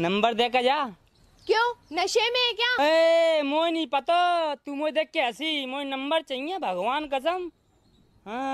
number देखा जा क्यों नशे में है क्या ए मोई नहीं पता तू मुझे देख के हसी मोई नंबर चाहिए भगवान कसम हाँ